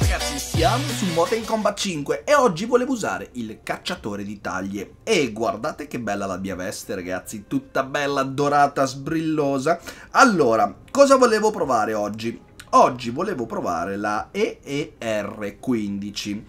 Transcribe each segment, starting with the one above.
Ragazzi, Siamo su Mortal Kombat 5 e oggi volevo usare il cacciatore di taglie e guardate che bella la mia veste ragazzi, tutta bella, dorata, sbrillosa. Allora, cosa volevo provare oggi? Oggi volevo provare la EER15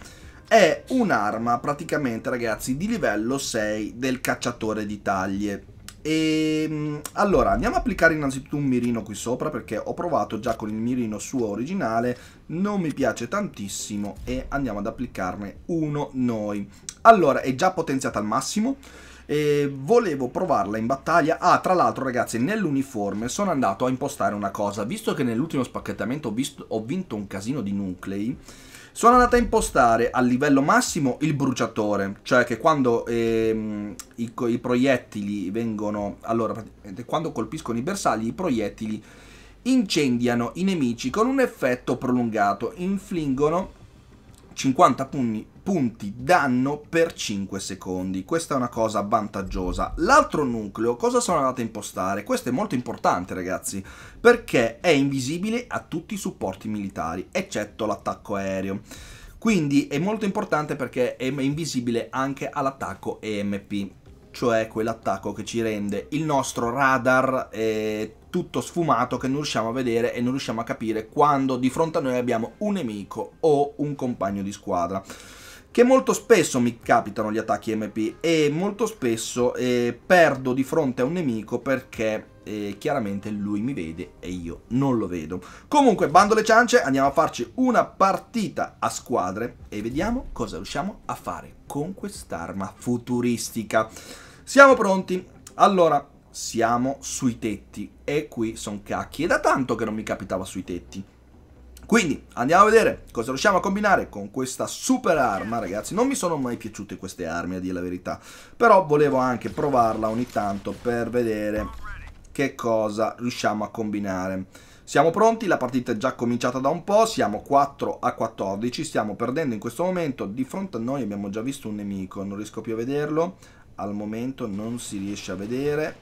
è un'arma praticamente ragazzi di livello 6 del cacciatore di taglie e, ehm, allora, andiamo a applicare innanzitutto un mirino qui sopra perché ho provato già con il mirino suo originale, non mi piace tantissimo e andiamo ad applicarne uno noi. Allora, è già potenziata al massimo e volevo provarla in battaglia. Ah, tra l'altro ragazzi, nell'uniforme sono andato a impostare una cosa, visto che nell'ultimo spacchettamento ho, visto, ho vinto un casino di nuclei, sono andato a impostare a livello massimo il bruciatore, cioè che quando ehm, i, i, proiettili vengono... Allora, praticamente, quando colpiscono i bersagli, i proiettili incendiano i nemici con un effetto prolungato, infliggono 50 pugni, punti danno per 5 secondi. Questa è una cosa vantaggiosa. L'altro nucleo, cosa sono andato a impostare? Questo è molto importante, ragazzi, perché è invisibile a tutti i supporti militari, eccetto l'attacco aereo. Quindi è molto importante perché è invisibile anche all'attacco EMP, cioè quell'attacco che ci rende il nostro radar eh, tutto sfumato che non riusciamo a vedere e non riusciamo a capire quando di fronte a noi abbiamo un nemico o un compagno di squadra che molto spesso mi capitano gli attacchi MP e molto spesso eh, perdo di fronte a un nemico perché eh, chiaramente lui mi vede e io non lo vedo. Comunque, bando le ciance, andiamo a farci una partita a squadre e vediamo cosa riusciamo a fare con quest'arma futuristica. Siamo pronti? Allora, siamo sui tetti e qui sono cacchi. È da tanto che non mi capitava sui tetti. Quindi andiamo a vedere cosa riusciamo a combinare con questa super arma, ragazzi. Non mi sono mai piaciute queste armi, a dire la verità. Però volevo anche provarla ogni tanto per vedere che cosa riusciamo a combinare. Siamo pronti, la partita è già cominciata da un po', siamo 4 a 14, stiamo perdendo in questo momento. Di fronte a noi abbiamo già visto un nemico, non riesco più a vederlo. Al momento non si riesce a vedere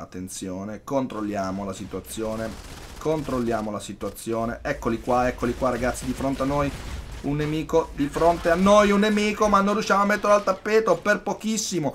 attenzione, controlliamo la situazione, controlliamo la situazione, eccoli qua, eccoli qua ragazzi, di fronte a noi un nemico, di fronte a noi un nemico, ma non riusciamo a metterlo al tappeto per pochissimo.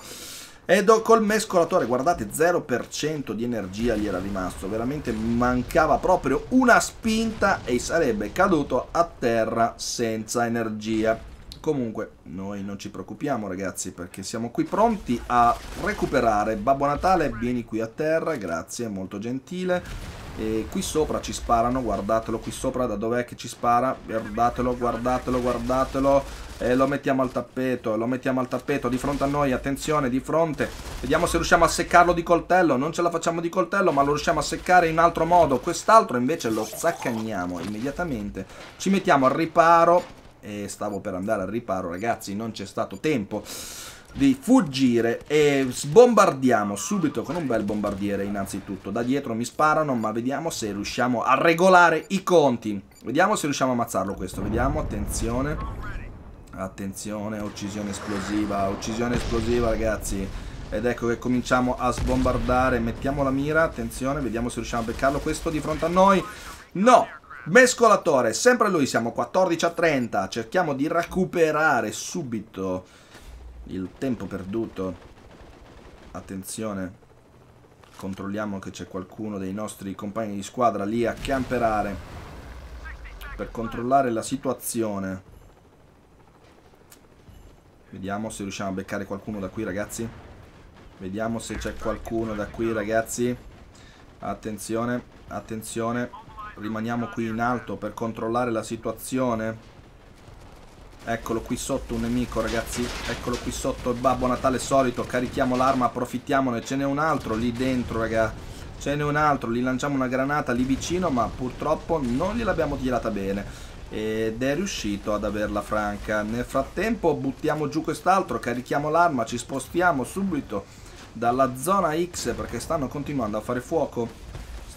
Edo col mescolatore, guardate, 0% di energia gli era rimasto, veramente mancava proprio una spinta e sarebbe caduto a terra senza energia. Comunque, noi non ci preoccupiamo ragazzi perché siamo qui pronti a recuperare. Babbo Natale, vieni qui a terra, grazie, molto gentile. E qui sopra ci sparano, guardatelo qui sopra da dov'è che ci spara. Guardatelo, guardatelo, guardatelo. E lo mettiamo al tappeto, lo mettiamo al tappeto, di fronte a noi, attenzione, di fronte. Vediamo se riusciamo a seccarlo di coltello, non ce la facciamo di coltello, ma lo riusciamo a seccare in altro modo. Quest'altro invece lo zaccagniamo immediatamente. Ci mettiamo al riparo e stavo per andare al riparo, ragazzi, non c'è stato tempo di fuggire e sbombardiamo subito con un bel bombardiere innanzitutto. Da dietro mi sparano, ma vediamo se riusciamo a regolare i conti. Vediamo se riusciamo a ammazzarlo questo, vediamo, attenzione. Attenzione, uccisione esplosiva, uccisione esplosiva ragazzi. Ed ecco che cominciamo a sbombardare, mettiamo la mira, attenzione, vediamo se riusciamo a beccarlo questo di fronte a noi. No, Mescolatore, sempre lui, siamo 14 a 30. Cerchiamo di recuperare subito il tempo perduto. Attenzione. Controlliamo che c'è qualcuno dei nostri compagni di squadra lì a camperare. Per controllare la situazione. Vediamo se riusciamo a beccare qualcuno da qui, ragazzi. Vediamo se c'è qualcuno da qui, ragazzi. Attenzione, attenzione rimaniamo qui in alto per controllare la situazione. Eccolo qui sotto un nemico ragazzi, eccolo qui sotto il Babbo Natale solito, carichiamo l'arma, approfittiamone, ce n'è un altro lì dentro raga, ce n'è un altro, gli lanciamo una granata lì vicino ma purtroppo non gliel'abbiamo tirata bene ed è riuscito ad averla franca. Nel frattempo buttiamo giù quest'altro, carichiamo l'arma, ci spostiamo subito dalla zona X perché stanno continuando a fare fuoco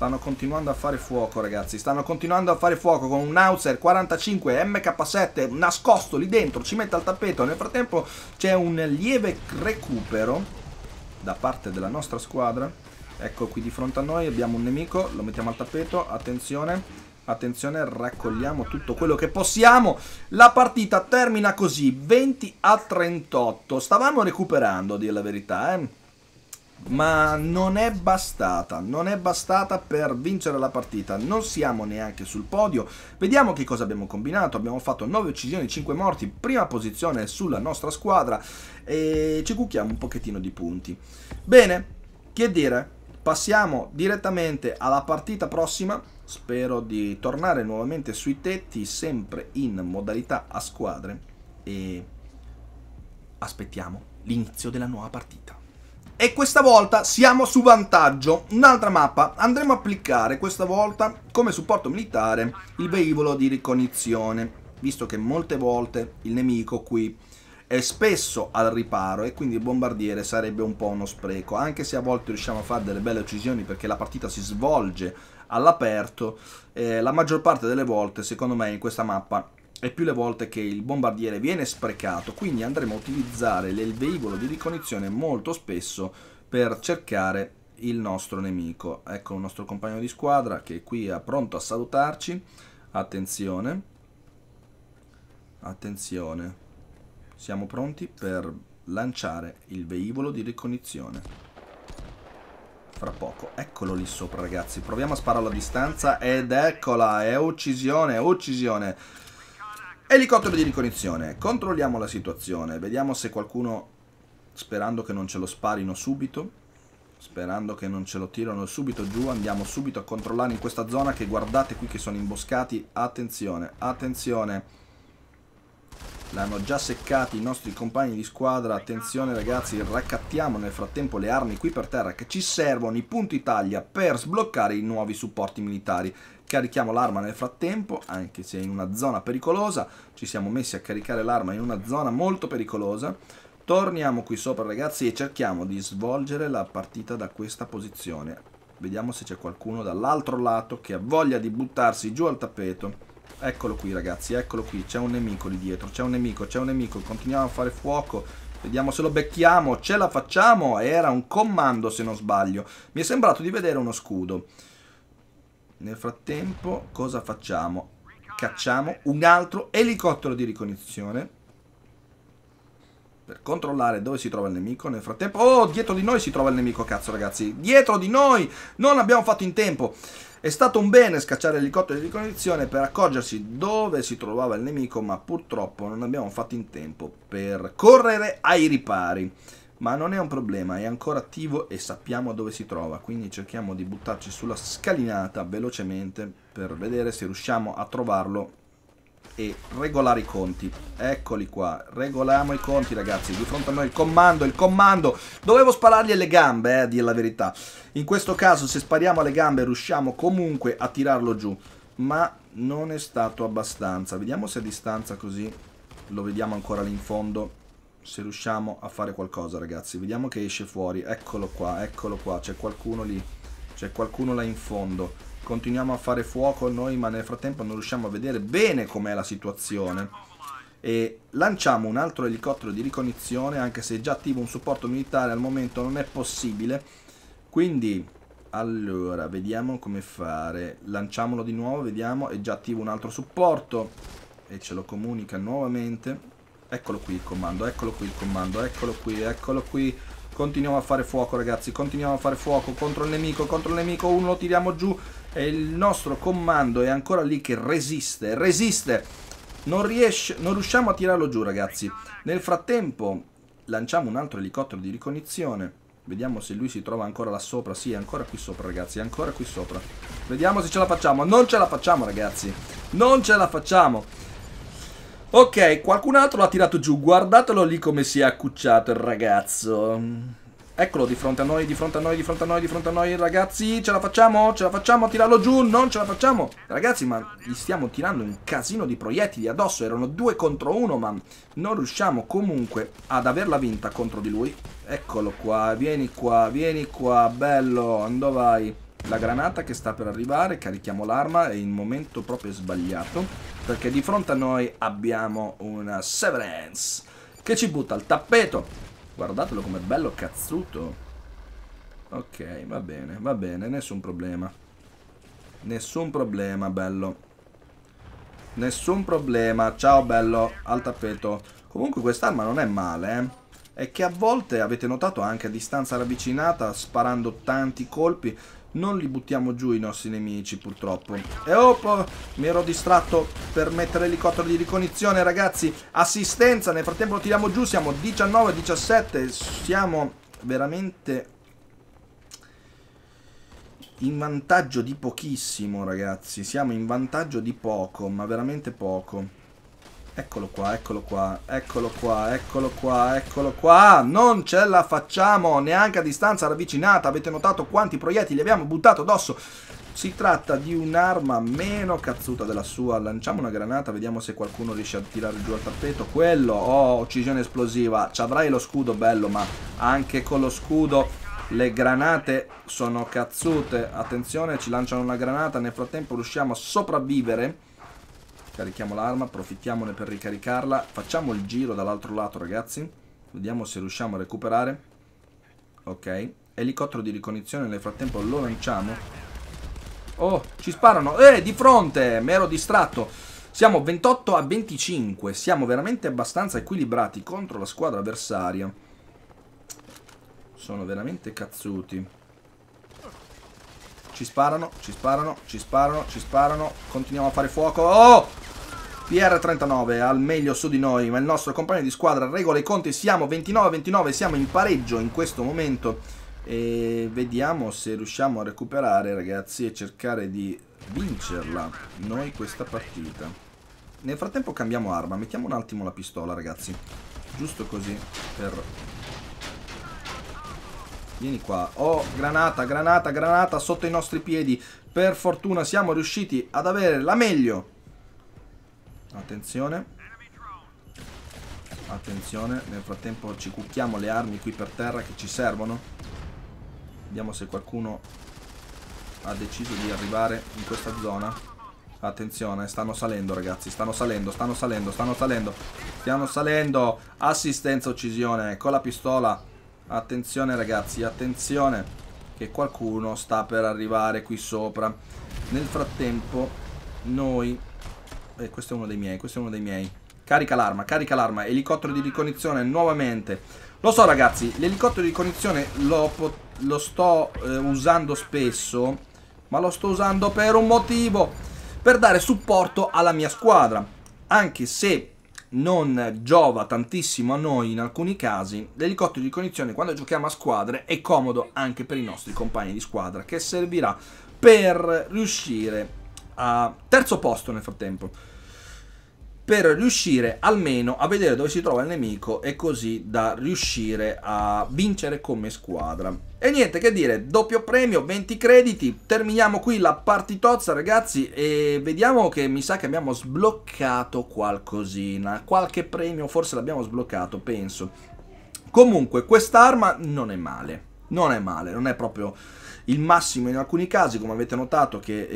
Stanno continuando a fare fuoco, ragazzi. Stanno continuando a fare fuoco con un Hauser 45 MK7 nascosto lì dentro. Ci mette al tappeto. Nel frattempo c'è un lieve recupero da parte della nostra squadra. Ecco qui di fronte a noi abbiamo un nemico. Lo mettiamo al tappeto. Attenzione. Attenzione, raccogliamo tutto quello che possiamo. La partita termina così, 20 a 38. Stavamo recuperando, a dire la verità, eh ma non è bastata, non è bastata per vincere la partita, non siamo neanche sul podio, vediamo che cosa abbiamo combinato, abbiamo fatto 9 uccisioni, 5 morti, prima posizione sulla nostra squadra e ci cucchiamo un pochettino di punti. Bene, che dire, passiamo direttamente alla partita prossima, spero di tornare nuovamente sui tetti, sempre in modalità a squadre e aspettiamo l'inizio della nuova partita e questa volta siamo su vantaggio. Un'altra mappa, andremo a applicare questa volta come supporto militare il velivolo di ricognizione, visto che molte volte il nemico qui è spesso al riparo e quindi il bombardiere sarebbe un po' uno spreco, anche se a volte riusciamo a fare delle belle uccisioni perché la partita si svolge all'aperto, eh, la maggior parte delle volte secondo me in questa mappa e più le volte che il bombardiere viene sprecato, quindi andremo a utilizzare il veicolo di ricognizione molto spesso per cercare il nostro nemico. Ecco il nostro compagno di squadra che è qui è pronto a salutarci. Attenzione. Attenzione. Siamo pronti per lanciare il veicolo di ricognizione fra poco. Eccolo lì sopra, ragazzi. Proviamo a sparare alla distanza. Ed eccola, è uccisione, uccisione. Elicottero di ricognizione, controlliamo la situazione, vediamo se qualcuno, sperando che non ce lo sparino subito, sperando che non ce lo tirano subito giù, andiamo subito a controllare in questa zona che guardate qui che sono imboscati, attenzione, attenzione, l'hanno già seccati i nostri compagni di squadra, attenzione ragazzi, raccattiamo nel frattempo le armi qui per terra che ci servono, i punti taglia per sbloccare i nuovi supporti militari, Carichiamo l'arma nel frattempo, anche se in una zona pericolosa. Ci siamo messi a caricare l'arma in una zona molto pericolosa. Torniamo qui sopra ragazzi e cerchiamo di svolgere la partita da questa posizione. Vediamo se c'è qualcuno dall'altro lato che ha voglia di buttarsi giù al tappeto. Eccolo qui ragazzi, eccolo qui, c'è un nemico lì dietro, c'è un nemico, c'è un nemico, continuiamo a fare fuoco, vediamo se lo becchiamo, ce la facciamo, era un comando se non sbaglio, mi è sembrato di vedere uno scudo. Nel frattempo cosa facciamo? Cacciamo un altro elicottero di ricognizione per controllare dove si trova il nemico. Nel frattempo, oh, dietro di noi si trova il nemico, cazzo ragazzi. Dietro di noi! Non abbiamo fatto in tempo. È stato un bene scacciare l'elicottero di ricognizione per accorgersi dove si trovava il nemico, ma purtroppo non abbiamo fatto in tempo per correre ai ripari ma non è un problema, è ancora attivo e sappiamo dove si trova, quindi cerchiamo di buttarci sulla scalinata velocemente per vedere se riusciamo a trovarlo e regolare i conti. Eccoli qua, regoliamo i conti ragazzi, di fronte a noi il comando, il comando! Dovevo sparargli alle gambe, eh, a dire la verità. In questo caso se spariamo alle gambe riusciamo comunque a tirarlo giù, ma non è stato abbastanza. Vediamo se a distanza così lo vediamo ancora lì in fondo se riusciamo a fare qualcosa ragazzi vediamo che esce fuori eccolo qua eccolo qua c'è qualcuno lì c'è qualcuno là in fondo continuiamo a fare fuoco noi ma nel frattempo non riusciamo a vedere bene com'è la situazione e lanciamo un altro elicottero di ricognizione anche se è già attivo un supporto militare al momento non è possibile quindi allora vediamo come fare lanciamolo di nuovo vediamo è già attivo un altro supporto e ce lo comunica nuovamente Eccolo qui il comando, eccolo qui il comando, eccolo qui, eccolo qui. Continuiamo a fare fuoco ragazzi, continuiamo a fare fuoco contro il nemico, contro il nemico, uno lo tiriamo giù e il nostro comando è ancora lì che resiste, resiste. Non, riesce, non riusciamo a tirarlo giù ragazzi. Nel frattempo lanciamo un altro elicottero di ricognizione. Vediamo se lui si trova ancora là sopra. Sì, è ancora qui sopra, ragazzi. È ancora qui sopra. Vediamo se ce la facciamo. Non ce la facciamo, ragazzi. Non ce la facciamo. Ok, qualcun altro l'ha tirato giù. Guardatelo lì come si è accucciato il ragazzo. Eccolo di fronte a noi, di fronte a noi, di fronte a noi, di fronte a noi, ragazzi. Ce la facciamo, ce la facciamo, a tirarlo giù. Non ce la facciamo. Ragazzi, ma gli stiamo tirando un casino di proiettili addosso. Erano due contro uno, ma non riusciamo comunque ad averla vinta contro di lui. Eccolo qua, vieni qua, vieni qua, bello. Ando vai la granata che sta per arrivare, carichiamo l'arma, è in momento proprio sbagliato, perché di fronte a noi abbiamo una Severance, che ci butta al tappeto. Guardatelo com'è bello cazzuto. Ok, va bene, va bene, nessun problema. Nessun problema, bello. Nessun problema, ciao bello, al tappeto. Comunque quest'arma non è male, eh è che a volte, avete notato anche a distanza ravvicinata, sparando tanti colpi, non li buttiamo giù i nostri nemici purtroppo E oh, mi ero distratto per mettere l'elicottero di ricognizione ragazzi Assistenza, nel frattempo lo tiriamo giù, siamo 19-17 Siamo veramente in vantaggio di pochissimo ragazzi Siamo in vantaggio di poco, ma veramente poco Eccolo qua, eccolo qua, eccolo qua, eccolo qua, eccolo qua. Non ce la facciamo neanche a distanza ravvicinata. Avete notato quanti proiettili abbiamo buttato addosso? Si tratta di un'arma meno cazzuta della sua. Lanciamo una granata, vediamo se qualcuno riesce a tirare giù al tappeto. Quello, oh, uccisione esplosiva. Ci avrai lo scudo, bello, ma anche con lo scudo le granate sono cazzute. Attenzione, ci lanciano una granata. Nel frattempo riusciamo a sopravvivere. Scarichiamo l'arma, approfittiamone per ricaricarla. Facciamo il giro dall'altro lato, ragazzi. Vediamo se riusciamo a recuperare. Ok. Elicottero di ricognizione, nel frattempo lo lanciamo. Oh, ci sparano. Eh, di fronte! Mi ero distratto. Siamo 28 a 25. Siamo veramente abbastanza equilibrati contro la squadra avversaria. Sono veramente cazzuti ci sparano, ci sparano, ci sparano, ci sparano. Continuiamo a fare fuoco. Oh! PR39 al meglio su di noi, ma il nostro compagno di squadra regola i conti, siamo 29-29, siamo in pareggio in questo momento e vediamo se riusciamo a recuperare ragazzi e cercare di vincerla noi questa partita. Nel frattempo cambiamo arma, mettiamo un attimo la pistola ragazzi, giusto così per Vieni qua. Oh, granata, granata, granata sotto i nostri piedi. Per fortuna siamo riusciti ad avere la meglio Attenzione. Attenzione. Nel frattempo ci cucchiamo le armi qui per terra che ci servono. Vediamo se qualcuno ha deciso di arrivare in questa zona. Attenzione, stanno salendo ragazzi, stanno salendo, stanno salendo, stanno salendo. Stiamo salendo. Assistenza uccisione con ecco la pistola. Attenzione ragazzi, attenzione che qualcuno sta per arrivare qui sopra. Nel frattempo noi eh, questo è uno dei miei, questo è uno dei miei. Carica l'arma, carica l'arma, elicottero di ricognizione nuovamente. Lo so ragazzi, l'elicottero di ricognizione lo, lo sto eh, usando spesso, ma lo sto usando per un motivo, per dare supporto alla mia squadra. Anche se non giova tantissimo a noi in alcuni casi, l'elicottero di ricognizione quando giochiamo a squadre è comodo anche per i nostri compagni di squadra che servirà per riuscire a terzo posto nel frattempo per riuscire almeno a vedere dove si trova il nemico e così da riuscire a vincere come squadra. E niente che dire, doppio premio, 20 crediti, terminiamo qui la partitozza ragazzi e vediamo che mi sa che abbiamo sbloccato qualcosina, qualche premio forse l'abbiamo sbloccato penso. Comunque quest'arma non è male, non è male, non è proprio il massimo in alcuni casi come avete notato che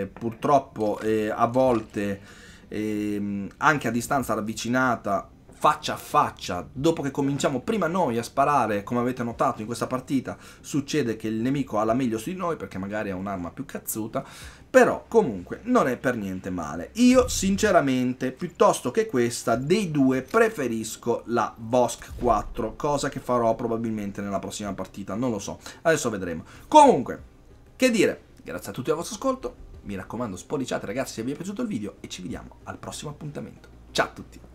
eh, purtroppo eh, a volte ehm, anche a distanza ravvicinata, faccia a faccia, dopo che cominciamo prima noi a sparare, come avete notato in questa partita, succede che il nemico ha la meglio su di noi perché magari ha un'arma più cazzuta, però comunque non è per niente male. Io sinceramente, piuttosto che questa, dei due preferisco la Bosch 4, cosa che farò probabilmente nella prossima partita, non lo so, adesso vedremo. Comunque, che dire, grazie a tutti al vostro ascolto, mi raccomando, spolliciate ragazzi se vi è piaciuto il video e ci vediamo al prossimo appuntamento. Ciao a tutti!